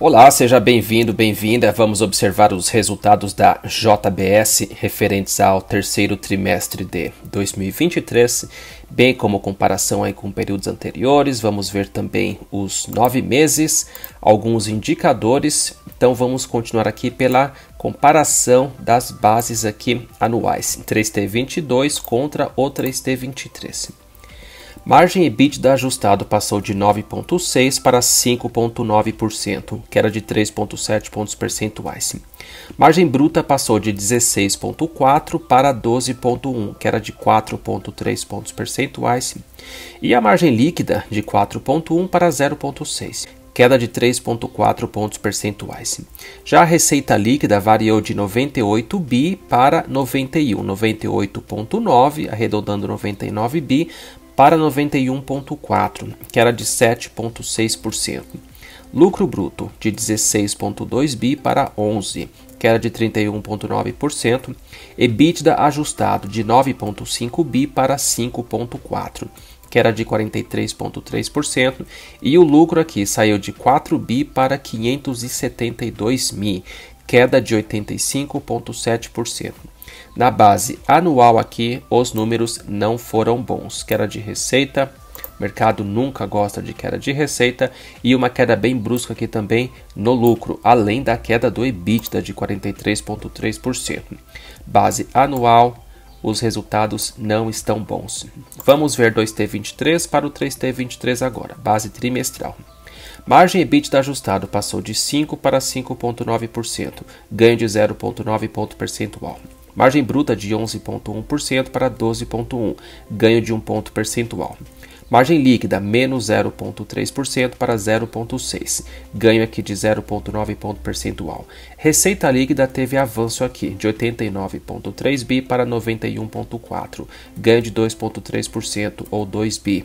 Olá, seja bem-vindo, bem-vinda. Vamos observar os resultados da JBS referentes ao terceiro trimestre de 2023, bem como comparação aí com períodos anteriores. Vamos ver também os nove meses, alguns indicadores. Então vamos continuar aqui pela comparação das bases aqui anuais, 3T22 contra o 3T23. Margem EBITDA ajustado passou de 9,6% para 5,9%, queda de 3,7 pontos percentuais. Margem bruta passou de 16,4% para 12,1%, queda de 4,3 pontos percentuais. E a margem líquida de 4,1% para 0,6%, queda de 3,4 pontos percentuais. Já a receita líquida variou de 98 bi para 91, 98,9, arredondando 99 bi para 91,4%, que era de 7,6%. Lucro bruto de 16,2 bi para 11, que era de 31,9%. EBITDA ajustado de 9,5 bi para 5,4%, que era de 43,3%. E o lucro aqui saiu de 4 bi para 572 mi, queda de 85,7%. Na base anual aqui, os números não foram bons. Queda de receita, mercado nunca gosta de queda de receita e uma queda bem brusca aqui também no lucro, além da queda do EBITDA de 43.3%. Base anual, os resultados não estão bons. Vamos ver 2T23 para o 3T23 agora, base trimestral. Margem EBITDA ajustado passou de 5 para 5.9%, ganho de 0.9 ponto percentual. Margem bruta de 11,1% para 12,1%, ganho de 1 ponto percentual. Margem líquida, menos 0,3% para 0,6%, ganho aqui de 0,9 ponto percentual. Receita líquida teve avanço aqui, de 89,3 bi para 91,4, ganho de 2,3% ou 2 bi.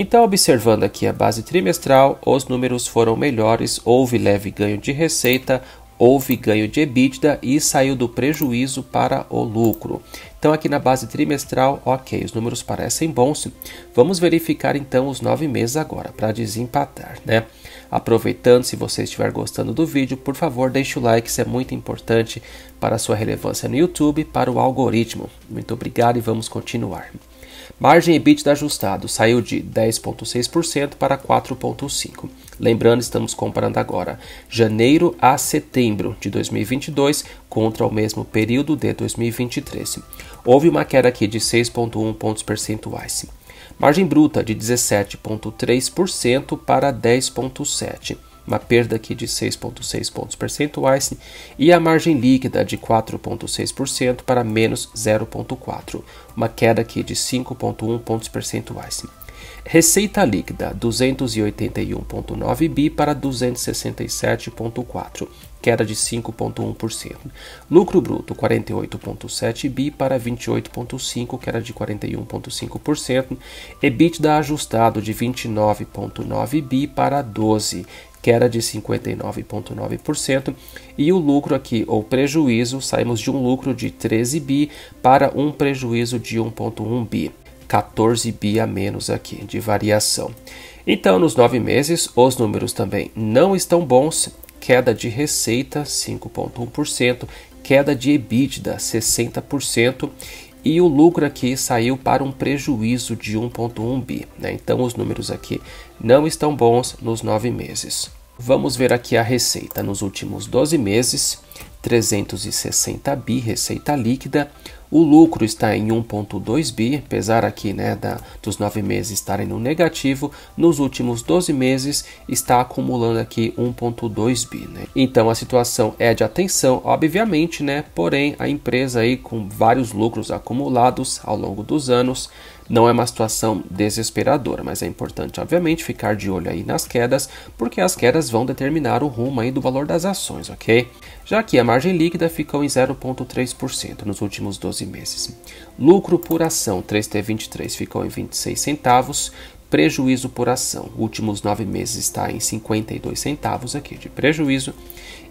Então, observando aqui a base trimestral, os números foram melhores, houve leve ganho de receita, houve ganho de EBITDA e saiu do prejuízo para o lucro. Então, aqui na base trimestral, ok, os números parecem bons. Vamos verificar então os nove meses agora para desempatar, né? Aproveitando, se você estiver gostando do vídeo, por favor, deixe o like, isso é muito importante para a sua relevância no YouTube, para o algoritmo. Muito obrigado e vamos continuar. Margem EBITDA ajustado saiu de 10,6% para 4,5%. Lembrando, estamos comparando agora janeiro a setembro de 2022 contra o mesmo período de 2023. Houve uma queda aqui de 6,1 pontos percentuais. Margem bruta de 17,3% para 10,7% uma perda aqui de 6,6 pontos percentuais e a margem líquida de 4,6% para menos 0,4%, uma queda aqui de 5,1 pontos percentuais. Receita líquida 281,9 bi para 267,4, queda de 5,1%. Lucro bruto 48,7 bi para 28,5, queda de 41,5%. EBITDA ajustado de 29,9 bi para 12, queda de 59,9%, e o lucro aqui, ou prejuízo, saímos de um lucro de 13 bi para um prejuízo de 1,1 bi. 14 bi a menos aqui de variação. Então, nos nove meses, os números também não estão bons. Queda de receita 5,1%, queda de EBITDA 60% e o lucro aqui saiu para um prejuízo de 1,1 bi. Né? Então, os números aqui não estão bons nos nove meses. Vamos ver aqui a receita nos últimos 12 meses. 360 bi receita líquida, o lucro está em 1,2 bi, apesar aqui né, da, dos nove meses estarem no negativo, nos últimos 12 meses está acumulando aqui 1,2 bi. Né? Então a situação é de atenção, obviamente, né? porém a empresa aí com vários lucros acumulados ao longo dos anos não é uma situação desesperadora, mas é importante, obviamente, ficar de olho aí nas quedas, porque as quedas vão determinar o rumo aí do valor das ações, ok? Já que a margem líquida ficou em 0,3% nos últimos 12 meses. Lucro por ação 3T23 ficou em 26 centavos, prejuízo por ação. Últimos nove meses está em 52 centavos aqui de prejuízo.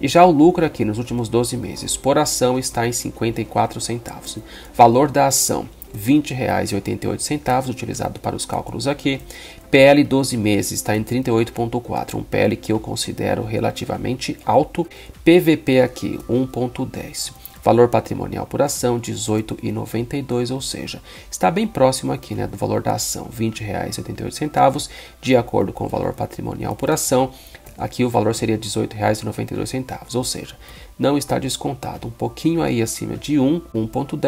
E já o lucro aqui nos últimos 12 meses por ação está em 54 centavos. Valor da ação R$ 20,88, utilizado para os cálculos aqui. PL 12 meses está em 38,4, um PL que eu considero relativamente alto. PVP aqui, 1,10. Valor patrimonial por ação, 18,92, ou seja, está bem próximo aqui né, do valor da ação, R$ 20,78, de acordo com o valor patrimonial por ação. Aqui o valor seria R$ 18,92, ou seja, não está descontado. Um pouquinho aí acima de 1, 1.10,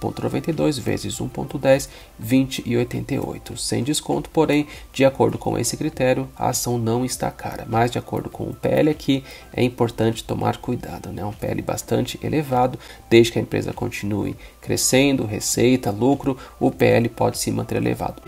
18.92 vezes 1.10, 20,88. Sem desconto, porém, de acordo com esse critério, a ação não está cara. Mas de acordo com o PL aqui, é importante tomar cuidado, né? Um PL bastante elevado, desde que a empresa continue crescendo, receita, lucro, o PL pode se manter elevado.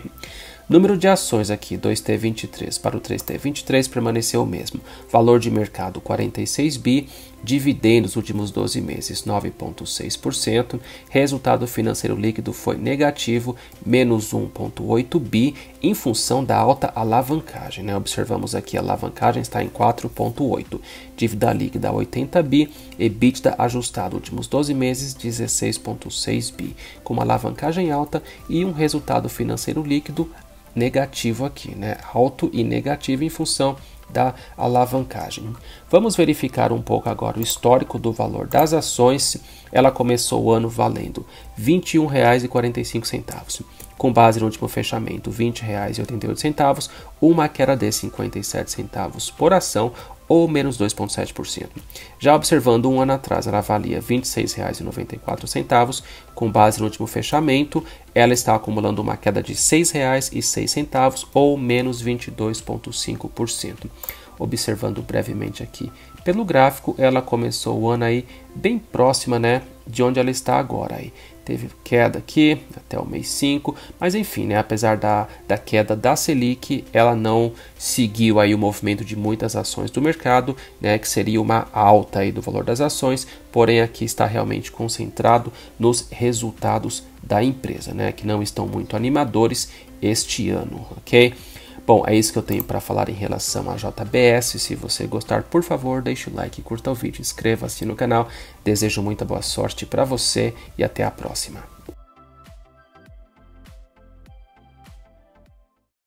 Número de ações aqui, 2T23 para o 3T23 permaneceu o mesmo. Valor de mercado 46 bi, dividendos últimos 12 meses 9.6%, resultado financeiro líquido foi negativo, menos 1.8 bi em função da alta alavancagem, né? Observamos aqui a alavancagem está em 4.8, dívida líquida 80 bi, EBITDA ajustado últimos 12 meses 16.6 bi, com uma alavancagem alta e um resultado financeiro líquido negativo aqui, né? Alto e negativo em função da alavancagem. Vamos verificar um pouco agora o histórico do valor das ações. Ela começou o ano valendo R$ 21,45. Com base no último fechamento, R$ 20,88, uma queda de 57 por ação, ou menos 2,7%. Já observando um ano atrás, ela avalia R$ 26,94, com base no último fechamento, ela está acumulando uma queda de R$ 6,06 ou menos 22,5%. Observando brevemente aqui pelo gráfico, ela começou o ano aí bem próxima, né, de onde ela está agora aí teve queda aqui até o mês 5, mas enfim, né, apesar da, da queda da Selic, ela não seguiu aí o movimento de muitas ações do mercado, né, que seria uma alta aí do valor das ações, porém aqui está realmente concentrado nos resultados da empresa, né, que não estão muito animadores este ano, ok? Bom, é isso que eu tenho para falar em relação à JBS. Se você gostar, por favor, deixe o like, curta o vídeo, inscreva-se no canal. Desejo muita boa sorte para você e até a próxima.